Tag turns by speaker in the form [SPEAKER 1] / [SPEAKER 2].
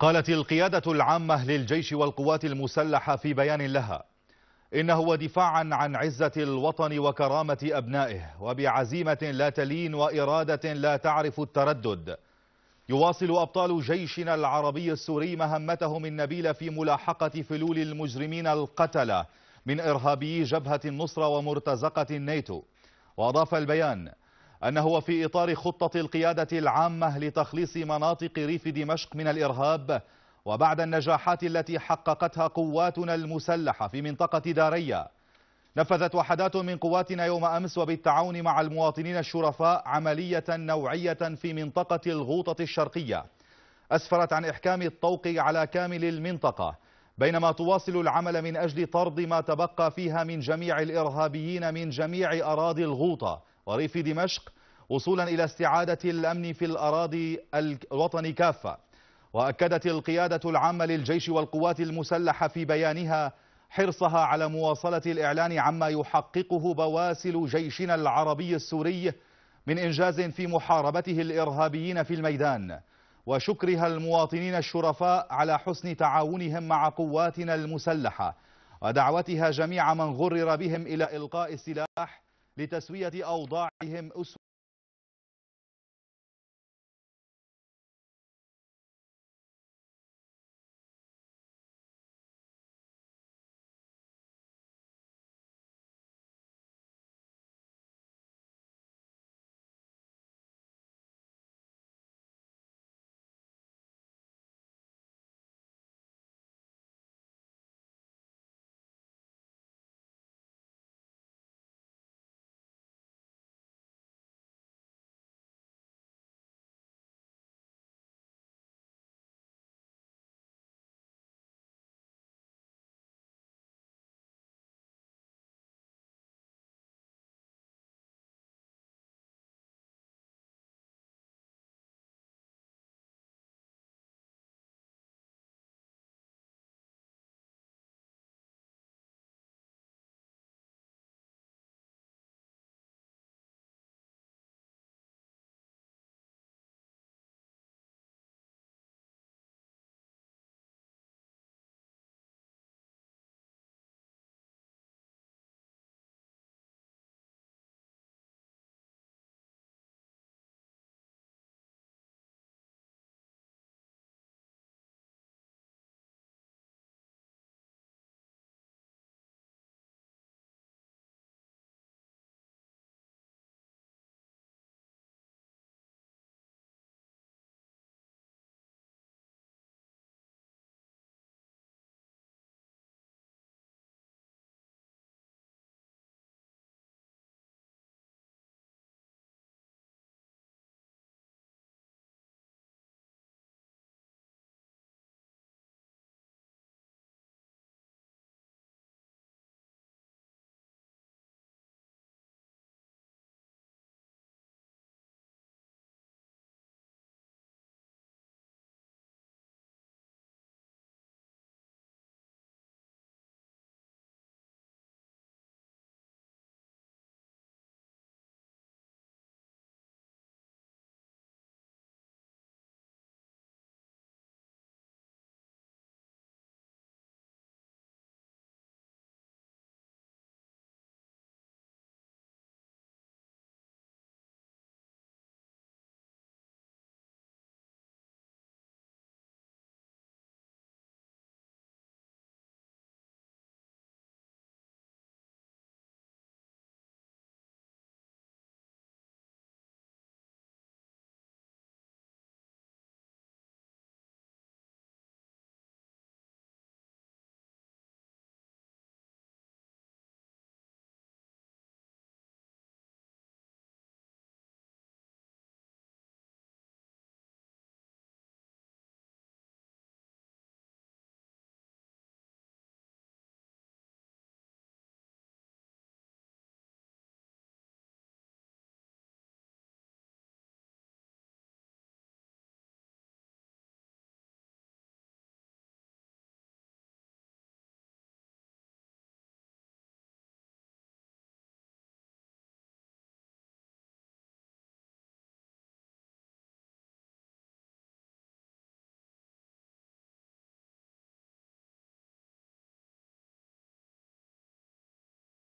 [SPEAKER 1] قالت القيادة العامة للجيش والقوات المسلحة في بيان لها إنه دفاعا عن عزة الوطن وكرامة أبنائه وبعزيمة لا تلين وإرادة لا تعرف التردد يواصل أبطال جيشنا العربي السوري مهمتهم النبيلة في ملاحقة فلول المجرمين القتلة من إرهابي جبهة النصرة ومرتزقة الناتو وأضاف البيان أنه في إطار خطة القيادة العامة لتخليص مناطق ريف دمشق من الإرهاب وبعد النجاحات التي حققتها قواتنا المسلحة في منطقة دارية نفذت وحدات من قواتنا يوم أمس وبالتعاون مع المواطنين الشرفاء عملية نوعية في منطقة الغوطة الشرقية أسفرت عن إحكام الطوق على كامل المنطقة بينما تواصل العمل من أجل طرد ما تبقى فيها من جميع الإرهابيين من جميع أراضي الغوطة وريف دمشق وصولا إلى استعادة الأمن في الأراضي الوطني كافة وأكدت القيادة العامة للجيش والقوات المسلحة في بيانها حرصها على مواصلة الإعلان عما يحققه بواسل جيشنا العربي السوري من إنجاز في محاربته الإرهابيين في الميدان وشكرها المواطنين الشرفاء على حسن تعاونهم مع قواتنا المسلحة ودعوتها جميع من غرر بهم إلى إلقاء السلاح لتسوية أوضاعهم أسوة